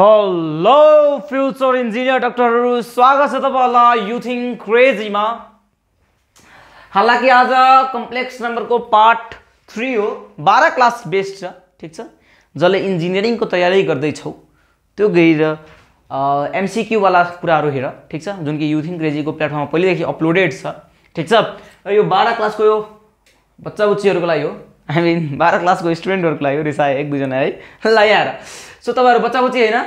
hello future engineer डक्टरहरू स्वागत छ तपाईँहरूलाई युथिङ क्रेजीमा हालाकि आज कम्प्लेक्स नम्बरको पार्ट थ्री हो बाह्र क्लास बेस्ट छ ठिक छ जसले इन्जिनियरिङको तयारी गर्दैछौ त्यो गएर एमसिक्यूवाला कुराहरू हेर ठिक छ जुन कि युथिङ क्रेजीको प्लेटफर्ममा पहिल्यैदेखि अपलोडेड छ ठिक छ यो बाह्र क्लासको यो बच्चा बच्चीहरूको लागि हो आई हामी बाह्र क्लासको स्टुडेन्टहरूको लागि रिसाए एक दुईजना है ल यहाँ आएर सो तपाईँहरू बच्चा बच्ची होइन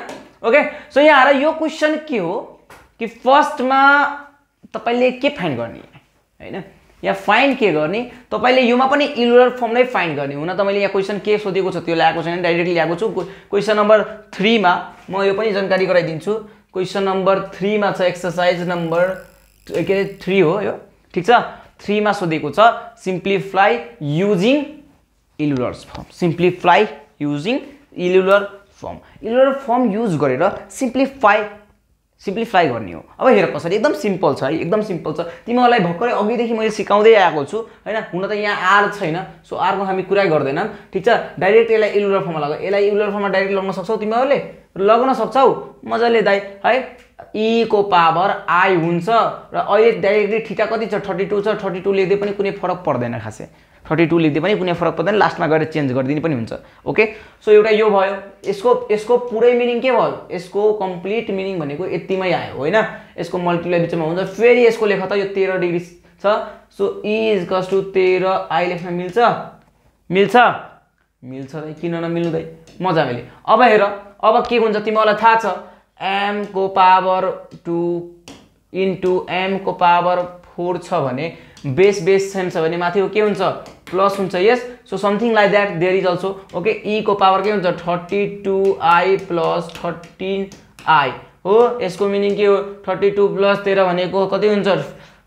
ओके सो यहाँ आएर यो क्वेसन के हो कि फर्स्टमा तपाईँले के फाइन्ड गर्ने होइन यहाँ फाइन्ड के गर्ने तपाईँले योमा पनि इलुलर फर्मलाई फाइन गर्ने हुन त मैले यहाँ क्वेसन के सोधेको छ त्यो ल्याएको छैन डाइरेक्टली ल्याएको छु क्वेसन नम्बर थ्रीमा म यो पनि जानकारी गराइदिन्छु क्वेसन नम्बर थ्रीमा छ एक्सर्साइज नम्बर के अरे थ्री हो यो ठिक छ थ्रीमा सोधेको छ simplify using Euler form simplify using Euler form Euler form use गरेर सिम्प्लिफाई सिम्प्लिफाई गर्ने हो अब हेर कसरी एकदम सिम्पल छ है एकदम सिम्पल छ तिमीहरूलाई भर्खरै अघिदेखि मैले सिकाउँदै आएको छु होइन हुन त यहाँ आर छैन सो आरको हामी कुरा गर्दैनौँ ठिक छ डाइरेक्ट यसलाई इलुलर फर्ममा लग यसलाई इलुलर फर्ममा डाइरेक्ट लग्न सक्छौ तिमीहरूले लग्न सक्छौ मजाले दाइ है इको पावर आई हुन्छ र अहिले डाइरेक्टली ठिटा कति छ थर्टी टू छ थर्टी टू लेख्दै पनि कुनै फरक पर्दैन खासै थर्टी टू लेख्दै पनि कुनै फरक पर्दैन लास्टमा गएर चेन्ज गरिदिने पनि हुन्छ ओके सो एउटा यो भयो यसको यसको पुरै मिनिङ के भयो यसको कम्प्लिट मिनिङ भनेको यतिमै आयो होइन यसको मल्टिप्लाई बिचमा हुन्छ फेरि यसको लेख त यो तेह्र डिग्री छ सो इज कस टु तेह्र आई लेख्न मिल्छ मिल्छ मिल्छ किन नमिल्दै मजा मिल्यो अब हेर अब के हुन्छ तिमीलाई थाहा छ एम को पावर टू इन्टु एमको पावर फोर छ भने बेस बेस सेम छ भने माथि के हुन्छ प्लस हुन्छ yes so something like that there is also okay ईको पावर के हुन्छ thirty two i plus thirteen i हो यसको मिनिङ के हो थर्टी टू प्लस तेह्र भनेको कति हुन्छ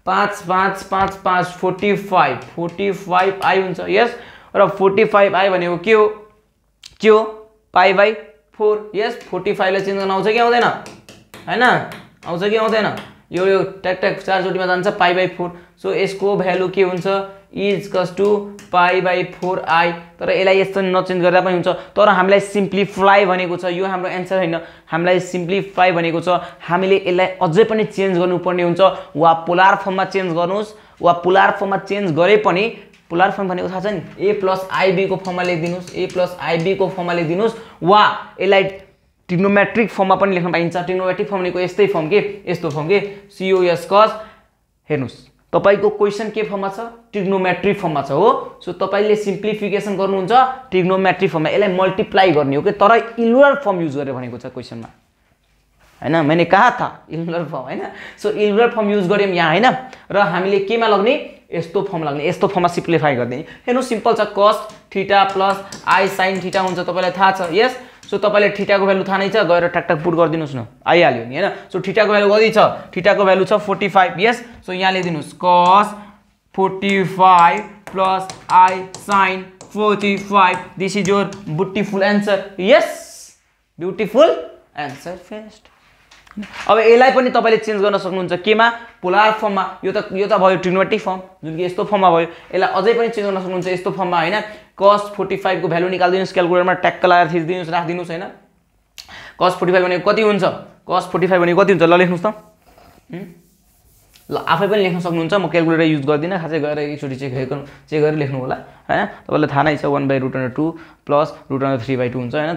पाँच पाँच पाँच पाँच forty five forty five i हुन्छ यस र फोर्टी फाइभ आई भनेको के हो के हो pi by four yes forty फाइभलाई चेन्ज गर्न आउँछ कि आउँदैन होइन आउँछ कि आउँदैन यो यो ट्याक ट्याक चारचोटिमा जान्छ पाई बाई फोर सो यसको भ्यालु के हुन्छ is cos to pi by four i तर यसलाई यस्तो नचेन्ज गर्दा पनि हुन्छ तर हामीलाई सिम्प्लिफ्लाई भनेको छ यो हाम्रो एन्सर होइन हामीलाई सिम्प्लिफाई भनेको छ हामीले यसलाई अझै पनि चेन्ज गर्नुपर्ने हुन्छ वा पोलार फर्ममा चेन्ज गर्नुहोस् वा पोलार फर्ममा चेन्ज गरे पनि पोलर फर्म भनेको थाहा छ नि ए प्लस आइबीको फर्ममा लेखिदिनुहोस् ए प्लस आइबीको फर्ममा लेखिदिनुहोस् वा यसलाई ट्रिग्नोमेट्रिक फर्ममा पनि लेख्न पाइन्छ ट्रिग्नोमेट्रिक फर्म भनेको यस्तै फर्म के यस्तो फर्म के सिओएस कस हेर्नुहोस् तपाईँको क्वेसन के फर्ममा छ टिग्नोमेट्रिक फर्ममा छ हो सो तपाईँले सिम्प्लिफिकेसन गर्नुहुन्छ टिग्नोमेट्रिक फर्ममा यसलाई मल्टिप्लाई गर्ने हो कि तर इलुलर फर्म युज गरेर भनेको छ क्वेसनमा होइन मैले कहाँ था इलुलर फर्म होइन सो इलुअर फर्म युज गऱ्यौँ यहाँ होइन र हामीले केमा लग्ने यस्तो फर्म लाग्ने यस्तो फर्ममा सिम्प्लिफाई गरिदिने हेर्नु सिम्पल छ cos theta plus i sine theta हुन्छ तपाईँलाई थाहा छ यस सो तपाईँले ठिटाको भ्यालु थाहा नै छ गएर टक पुट गरिदिनुहोस् न आइहाल्यो नि होइन सो ठिटाको भ्यालु कति छ ठिटाको भ्यालु छ फोर्टी फाइभ यस सो यहाँ लेखिदिनुहोस् cos forty five plus i sine forty five this is your beautiful answer yes beautiful answer first अब यसलाई पनि तपाईँले चेन्ज गर्न सक्नुहुन्छ केमा पोलार फर्ममा यो त यो त भयो ट्रिनोटी फर्म जुन कि यस्तो फर्ममा भयो यसलाई अझै पनि चेन्ज गर्न सक्नुहुन्छ यस्तो फर्ममा होइन कस फोर्टी फाइभको भ्यालु निकालिदिनुहोस् क्यालकुलेटरमा ट्याक्क लगाएर थिचिदिनुहोस् राखिदिनुहोस् होइन कस फोर्टी फाइभ भनेको कति हुन्छ कस फोर्टी फाइभ भनेको कति हुन्छ ल लेख्नुहोस् त ल आफै पनि लेख्न सक्नुहुन्छ म क्यालकुलेटर युज गर्दिनँ खासै गएर एकचोटि चेक चेक गरेर लेख्नु होला होइन तपाईँलाई थाहा नै छ one by root under two plus root under three by two हुन्छ होइन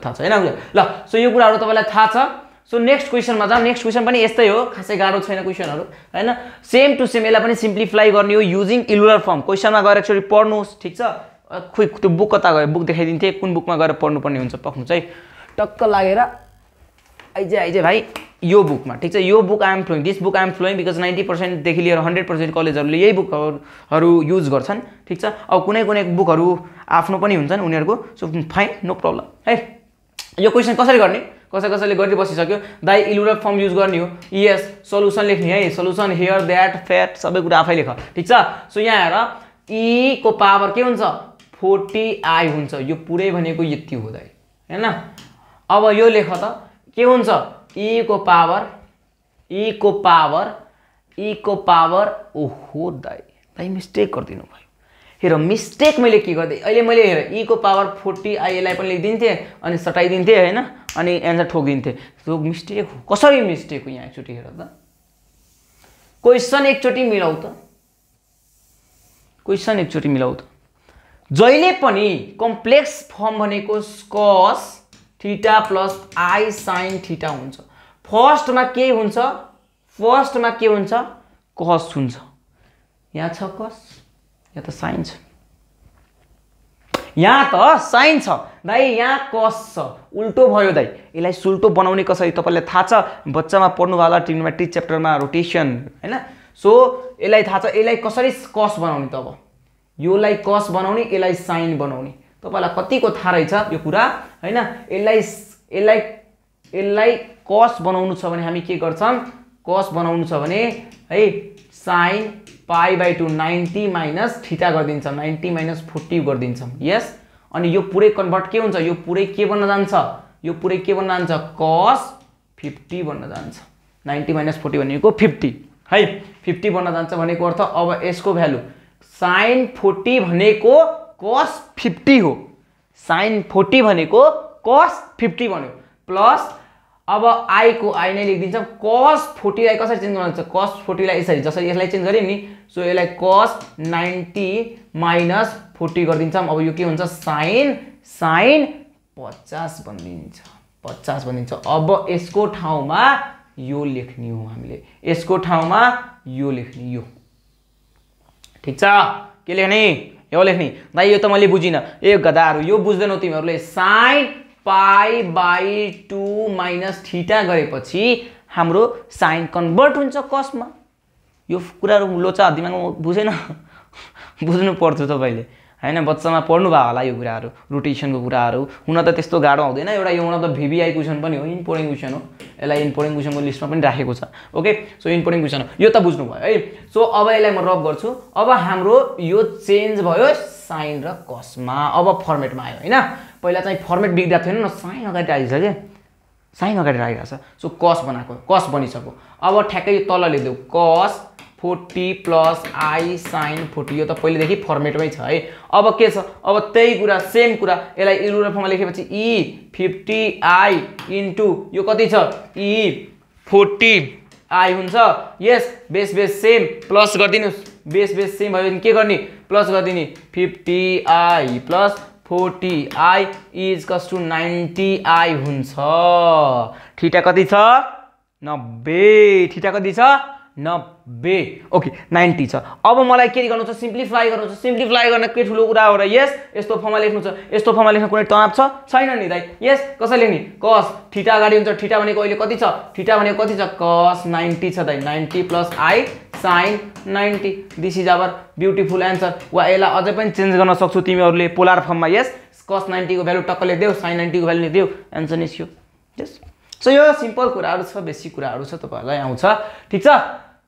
थाहा छ होइन ल सो यो कुराहरू तपाईँलाई थाहा छ सो नेक्स्ट क्वेसनमा जाउँ नेक्स्ट क्वेसन पनि यस्तै हो खासै गाह्रो छैन क्वेसनहरू होइन सेम टु सेम यसलाई पनि सिम्प्लिफाई गर्ने हो युजिङ इलुलर फर्म क्वेसनमा गएर एकचोटि पढ्नुहोस् ठिक छ खोइ त्यो बुक कता गयो बुक देखाइदिन्थेँ कुन बुकमा गएर पढ्नुपर्ने हुन्छ पक्नु चाहिँ टक्क लागेर आइजे आइजे भाइ यो बुकमा ठिक छ यो book I'm following this book I'm following because ninety पर्सेन्टदेखि लिएर हन्ड्रेड पर्सेन्ट कलेजहरूले यही बुकहरू युज गर्छन् ठिक छ अब कुनै कुनै बुकहरू आफ्नो पनि हुन्छन् उनीहरूको सो फाइन नो प्रब्लम है यो क्वेसन कसरी गर्ने कसै कसैले बसिसक्यो दाई इलुरल फर्म युज गर्ने हो इएस सल्युसन लेख्ने है सल्युसन हेयर द्याट फ्याट सबै कुरा आफै लेख ठिक छ सो यहाँ हेर ई e को पावर के हुन्छ फोर्टी आई हुन्छ यो पुरै भनेको यति हो दाई होइन अब यो लेख त के हुन्छ ई e को पावर ई e को पावर ई को पावर ओहो दाइ दाई मिस्टेक गरिदिनु भयो हेर मिस्टेक मैले के गर्दै अहिले मैले हेर इको पावर फोर्टी यसलाई पनि लेखिदिन्थेँ अनि सटाइदिन्थेँ होइन अनि एन्सर ठोकिन्थे त्यो मिस्टेक हो कसरी मिस्टेक हो यहाँ एकचोटि हेर त क्वेसन एकचोटि मिलाउ त क्वेसन एकचोटि मिलाउ त जहिले पनि कम्प्लेक्स फर्म भनेको cos theta plus i sine theta हुन्छ फर्स्टमा के हुन्छ फर्स्टमा के हुन्छ कस हुन्छ यहाँ छ कस यहाँ त साइन छ यहाँ त साइन छ दाइ यहाँ कस छ उल्टो भयो दाइ यसलाई सुल्टो बनाउने कसरी तपाईँलाई थाहा छ बच्चामा पढ्नुभयो ट्रिग्नोमेट्रिक च्याप्टरमा रोटेसन होइन सो यसलाई थाहा छ यसलाई कसरी कस बनाउने त अब योलाई कस बनाउने यसलाई साइन बनाउने तपाईँलाई कतिको थाहा रहेछ यो कुरा होइन यसलाई यसलाई यसलाई कस बनाउनु छ भने हामी के गर्छौँ कस बनाउनु छ भने है sine pi by two ninety minus theta गरिदिन्छ नाइन्टी माइनस फोर्टी गरिदिन्छ यस अनि यो पुरै कन्भर्ट के हुन्छ यो पुरै के बन्न जान्छ यो पुरै के बन्न जान्छ कस फिफ्टी बन्न जान्छ नाइन्टी माइनस फोर्टी भनेको फिफ्टी है फिफ्टी बन्न जान्छ भनेको अर्थ अब यसको भ्यालु साइन फोर्टी भनेको कस फिफ्टी हो साइन फोर्टी भनेको कस फिफ्टी भन्यो प्लस अब आईको आई नै लेखिदिन्छौँ कस फोर्टीलाई कसरी चेन्ज गर्नुहुन्छ कस फोर्टीलाई यसरी जसरी यसलाई चेन्ज गऱ्यौँ नि सो यसलाई कस नाइन्टी माइनस फोर्टी गरिदिन्छौँ अब यो के हुन्छ साइन साइन पचास भनिदिन्छ पचास भनिदिन्छ अब यसको ठाउँमा यो लेख्ने हो हामीले यसको ठाउँमा यो लेख्ने यो ठिक छ के लेख्ने यो लेख्ने दाइ यो त मैले बुझिनँ ए गदाहरू यो बुझ्दैनौ तिमीहरूले sine pi by two minus theta गरेपछि हाम्रो साइन कन्भर्ट हुन्छ कसमा यो कुराहरू लोचा दिमागमा बुझेन बुझ्नु पर्थ्यो तपाईँले होइन बच्चामा पढ्नुभयो होला यो कुराहरू रोटेसनको कुराहरू हुन त त्यस्तो गाह्रो आउँदैन एउटा यो त भिभिआई क्वेसन पनि हो इम्पोर्टेन्ट क्वेसन हो यसलाई इम्पोर्टेन्ट क्वेसनको लिस्टमा पनि राखेको छ ओके सो इम्पोर्टेन्ट क्वेसन हो यो त बुझ्नुभयो है सो अब यसलाई म रब गर्छु अब हाम्रो यो चेन्ज भयो साइन र कसमा अब फर्मेटमा आयो होइन पहिला चाहिँ फर्मेट बिग्रिएको थिएन न साइन अगाडि आइसक्यो क्या साइन अगाडि आइरहेको छ सो कस बनाएको कस बनिसक्यो अब ठ्याक्कै यो तल लेखिदियो cos forty plus i sine forty यो त पहिलेदेखि फर्मेटमै छ है अब के छ अब त्यही कुरा सेम कुरा यसलाई इरुलर फर्ममा लेखेपछि इ फिफ्टी आई इन्टु यो कति छ इ फोर्टी आई हुन्छ yes base base same plus गरिदिनुहोस् बेस बेस सेम भयो भने के गर्ने प्लस गरिदिने fifty i plus forty i is cos to ninety i हुन्छ ठिटा कति छ नब्बे ठिटा कति छ नब्बे ओके नाइन्टी छ अब मलाई के गर्नु छ सिम्प्लिफाई गर्नु छ सिम्प्लिफाई गर्न के ठुलो कुरा हो र यस यस्तो फर्ममा लेख्नु छ यस्तो फर्ममा लेख्न कुनै तनाव छ छैन नि दाइ यस कसैले नि कस ठिटा अगाडि हुन्छ ठिटा भनेको अहिले कति छ ठिटा भनेको कति छ कस नाइन्टी छ दाइ ninety plus i sine ninety this is our beautiful answer वा यसलाई अझै पनि चेन्ज गर्न सक्छु तिमीहरूले पोलार फर्ममा यस कस नाइन्टीको भ्यालु टक्क लेखिदेऊ साइन नाइन्टीको भ्यालु लेखिदेऊ एन्सर निस्क्यो यस सो यो सिम्पल कुराहरू छ बेसिक कुराहरू छ तपाईँहरूलाई आउँछ ठिक छ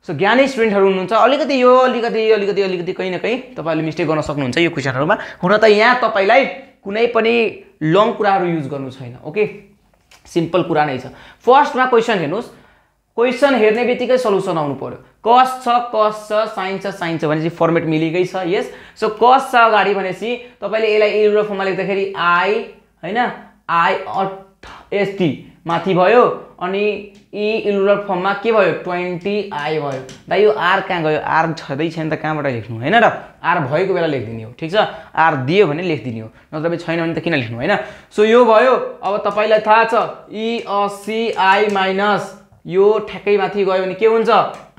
सो ज्ञानी स्टुडेन्टहरू हुनुहुन्छ अलिकति यो अलिकति यो अलिकति अलिकति कहीँ न कहीँ तपाईँहरूले मिस्टेक गर्न सक्नुहुन्छ यो क्वेसनहरूमा हुन त यहाँ तपाईँलाई कुनै पनि लङ कुराहरू युज गर्नु छैन ओके सिम्पल कुरा नै छ फर्स्टमा क्वेसन हेर्नुहोस् क्वेसन हेर्ने बित्तिकै सल्युसन आउनु पऱ्यो कस छ कस छ साइन्स छ साइन्स छ भनेपछि फर्मेट मिलेकै छ यस सो कस छ अगाडि भनेपछि तपाईँले यसलाई एउटा फर्ममा लेख्दाखेरि आई होइन आई अट एसटी माथि भयो अनि यी इलुलर फर्ममा के भयो ट्वेन्टी आई भयो दा यो आर कहाँ गयो आर छँदैछ नि त कहाँबाट लेख्नु होइन र आर भएको बेला लेखिदिने हो ठिक छ आर दियो भने लेखिदिने हो न नत्र छैन भने त किन लेख्नु होइन सो यो भयो अब तपाईँलाई थाहा छ इअसिआई e माइनस यो ठ्याक्कै माथि गयो भने के हुन्छ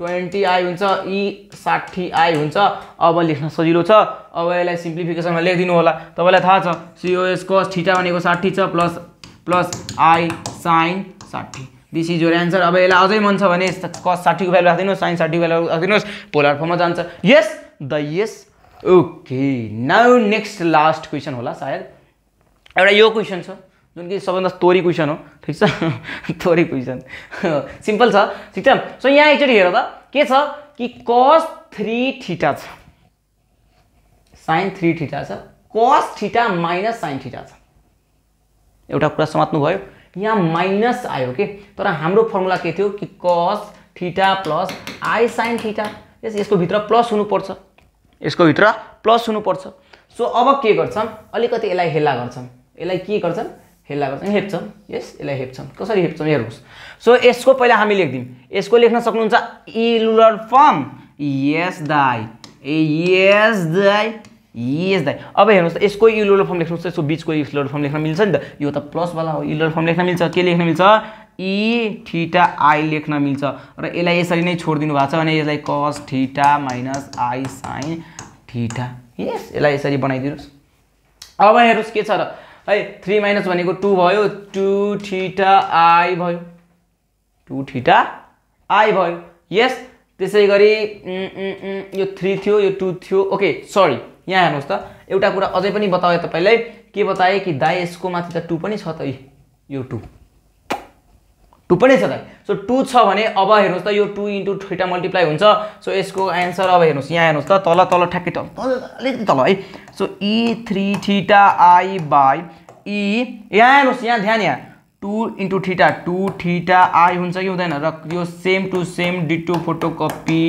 ट्वेन्टी आई हुन्छ ई e साठी आई हुन्छ अब लेख्न सजिलो छ अब यसलाई सिम्प्लिफिकेसनमा लेखिदिनु होला तपाईँलाई थाहा छ सिओएस कस ठिटा भनेको साठी छ प्लस प्लस आई साइन साठी दिस इज योर एन्सर अब यसलाई अझै मन छ भने कस साठीको भ्यालु राखिदिनुहोस् साइन साठीको भ्यालु राखिदिनुहोस् पोलर फर्ममा जान्छ yes the yes okay now next last question होला सायद एउटा यो क्वेसन छ जुन कि सबभन्दा तोरी क्वेसन हो ठिक छ तोरी क्वेसन सिम्पल छ ठिक छ सो यहाँ एकचोटि हेर त के छ कि कस थ्री ठिटा छ साइन थ्री ठिटा छ cos theta minus sine theta छ एउटा कुरा भयो यहाँ माइनस आयो कि तर हाम्रो फर्मुला के थियो कि cos theta plus i sine theta yes यसको भित्र प्लस हुनुपर्छ यसको भित्र प्लस हुनुपर्छ सो अब के गर्छन् अलिकति यसलाई हेल्ला गर्छन् यसलाई के गर्छन् हेल्ला गर्छन् हेप्छन् यस यसलाई हेप्छन् कसरी हेप्छन् हेर्नुहोस् सो यसको पहिला हामी लेखिदिउँ यसको लेख्न सक्नुहुन्छ इलुलर फर्म यस दाई यस दाई यस दाइ अब हेर्नुहोस् त यसको इलोलो फर्म लेख्नुहोस् त यसको बिचको इलोलो फर्म लेख्न मिल्छ नि त यो त प्लसवाला हो इलोलो फर्म लेख्न मिल्छ के लेख्न मिल्छ इ ठिटा आई लेख्न मिल्छ र यसलाई यसरी नै छोडिदिनु भएको छ भने यसलाई cos theta minus i sine theta yes यसलाई यसरी बनाइदिनुहोस् अब हेर्नुहोस् के छ र है थ्री माइनस भनेको टू भयो टु ठिटा आई भयो टु ठिटा आई भयो यस त्यसै गरी mm, mm, mm, यो थ्री थियो यो टू थियो ओके सरी यहाँ हेर्नुहोस् त एउटा कुरा अझै पनि बताएँ तपाईँलाई के बताएँ कि दाई यसको माथि त टु पनि छ त यो टु टु पनि छ त सो टु छ भने अब हेर्नुहोस् त यो टु इन्टु थ्रिटा मल्टिप्लाई हुन्छ सो यसको एन्सर अब हेर्नुहोस् यहाँ हेर्नुहोस् त तल तल ठ्याक्कै तल अलिकति तल है so e e three theta i by e यहाँ हेर्नुहोस् यहाँ ध्यान यहाँ two into theta two theta i हुन्छ कि हुँदैन र यो same to same ditto photocopy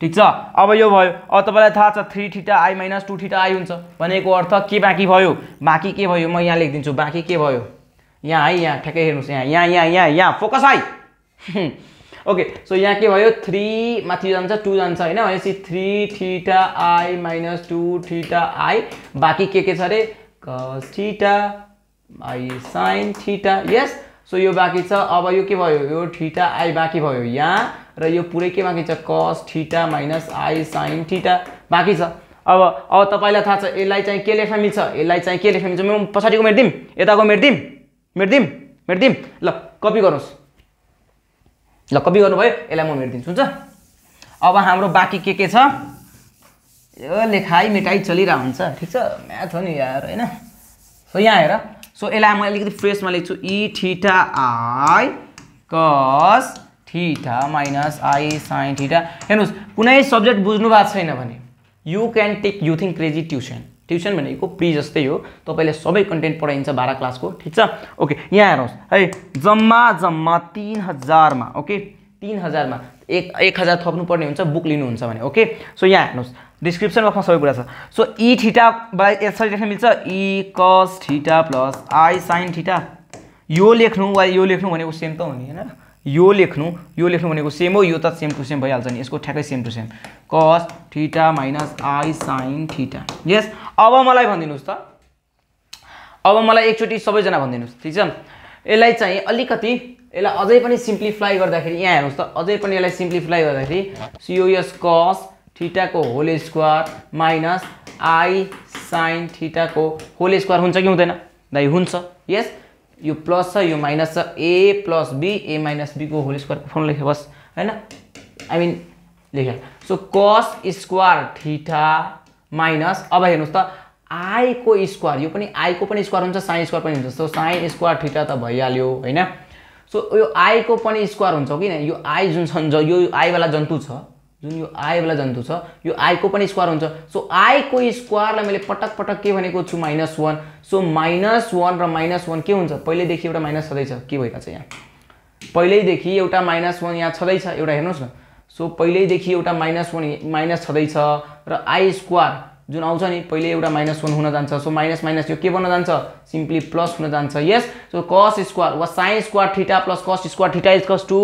ठिक छ अब यो भयो अब तपाईँलाई थाहा छ three theta i minus two theta i हुन्छ भनेको अर्थ के बाँकी भयो बाँकी के भयो म यहाँ लेखिदिन्छु बाँकी के भयो यहाँ है यहाँ ठ्याक्कै हेर्नुहोस् यहाँ यहाँ यहाँ यहाँ यहाँ फोकस आई ओके सो यहाँ के भयो थ्री माथि जान्छ टू जान्छ होइन भनेपछि three theta i minus two theta i बाँकी के के छ अरे cos theta i sine theta yes so यो बाँकी छ अब यो के भयो यो ठिटा आई बाँकी भयो यहाँ र यो पुरै के बाँकी छ cos theta minus i sine theta बाँकी छ अब अब तपाईँलाई थाहा छ यसलाई चाहिँ के लेख्न मिल्छ यसलाई चाहिँ के लेख्न मिल्छ म पछाडिको मेटिदिउँ यताको मेटिदिउँ मेटिदिउँ मेटिदिउँ ल कपी गर्नुहोस् ल कपी गर्नुभयो यसलाई म मेटिदिन्छु हुन्छ अब हाम्रो बाँकी के के छ यो लेखाइ मेटाइ चलिरहेको हुन्छ ठिक छ म्याथ हो नि यार होइन सो यहाँ हेर सो यसलाई म अलिकति फ्रेसमा लेख्छु e theta i cos theta minus i sine theta हेर्नुहोस् कुनै सब्जेक्ट बुझ्नु भएको छैन भने you can take you think crazy tuition tuition भनेको प्रि जस्तै हो तपाईँले सबै कन्टेन्ट पढाइन्छ बाह्र क्लासको ठिक छ ओके यहाँ हेर्नुहोस् है जम्मा जम्मा तिन हजारमा ओके तिन हजारमा एक एक हजार थप्नुपर्ने हुन्छ बुक लिनुहुन्छ भने ओके सो यहाँ हेर्नुहोस् डिस्क्रिप्सन बक्समा सबै कुरा छ सो इ बाई यसरी लेख्न मिल्छ e cos theta plus i sine theta यो लेख्नु वा यो लेख्नु भनेको सेम त हुने होइन यो लेख्नु यो लेख्नु भनेको सेम हो यो त सेम टु सेम भइहाल्छ नि यसको ठ्याक्कै same to same cos theta minus i sine theta yes अब मलाई भनिदिनुहोस् त अब मलाई एकचोटि सबैजना भनिदिनुहोस् ठिक छ यसलाई चाहिँ अलिकति यसलाई अझै पनि सिम्प्लिफ्लाई गर्दाखेरि यहाँ हेर्नुहोस् त अझै पनि यसलाई सिम्प्लिफ्लाई गर्दाखेरि सिओएस कस ठिटाको whole square minus i sine ठिटाको होल स्क्वायर हुन्छ कि हुँदैन दाइ हुन्छ यस यो प्लस छ यो माइनस छ A plus B A minus बीको होल स्क्वायरको फोन लेखेँ बस होइन आई मिन लेखेँ so cos square theta minus अब हेर्नुहोस् त आईको स्क्वायर यो पनि आईको पनि स्क्वायर हुन्छ साइन स्क्वायर पनि हुन्छ सो साइन स्क्वायर ठिटा त भइहाल्यो होइन सो यो आईको पनि स्क्वायर हुन्छ किन यो आई जुन छ जो यो आईवाला जन्तु छ जुन यो आईवाला जन्तु छ यो आईको पनि स्क्वायर हुन्छ सो आईको स्क्वायरलाई मैले पटक पटक के भनेको छु minus one so minus one र माइनस वान के हुन्छ पहिल्यैदेखि एउटा माइनस छँदैछ के भइरहेको छ यहाँ पहिल्यैदेखि एउटा माइनस वान यहाँ छँदैछ एउटा हेर्नुहोस् न सो पहिल्यैदेखि एउटा माइनस वान माइनस छँदैछ र आई स्क्वायर जुन आउँछ नि पहिले एउटा माइनस वान हुन जान्छ सो माइनस माइनस यो के बन्न जान्छ सिम्पली प्लस हुन जान्छ यस सो कस स्क्वायर वा sine square theta plus cos square theta is cos to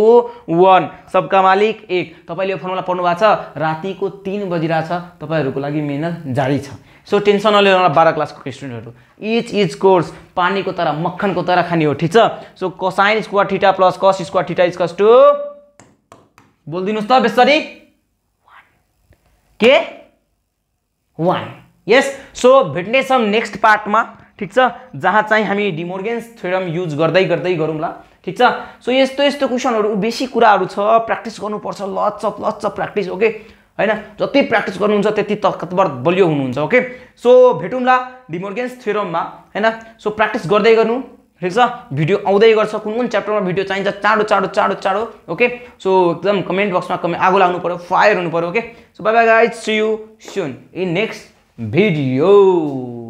one सबका मालिक एक तपाईँले यो फर्मुला पढ्नु भएको छ रातिको तिन बजिरहेछ तपाईँहरूको लागि मेहनत जारी छ सो टेन्सन नलिएर बाह्र क्लासको स्टुडेन्टहरू इच इज कोर्स पानीको तरा मक्खनको तरा खाने हो ठिक छ so cosine square theta plus cos square theta is cos to बोलिदिनुहोस् त बेसरी के वान यस सो भेट्नेछौँ नेक्स्ट पार्टमा ठिक छ जहाँ चाहिँ हामी डिमोर्गेन्स थ्योरम युज गर्दै गर्दै गरौँला ठिक छ सो यस्तो यस्तो क्वेसनहरू बेसी कुराहरू छ प्र्याक्टिस गर्नुपर्छ lots of lots of practice okay होइन जति प्र्याक्टिस गर्नुहुन्छ त्यति तकतबर बलियो हुनुहुन्छ ओके सो भेटौँला डिमोर्गेन्स थ्योरममा होइन सो प्र्याक्टिस गर्दै गर्नु ठिक छ भिडियो आउँदै गर्छ कुन कुन च्याप्टरमा भिडियो चाहिन्छ चाँडो चाँडो चाँडो चाँडो ओके सो एकदम कमेन्ट बक्समा कमेन्ट आगो लाग्नु पऱ्यो फायर हुनु पऱ्यो okay so bye bye guys see you soon in next video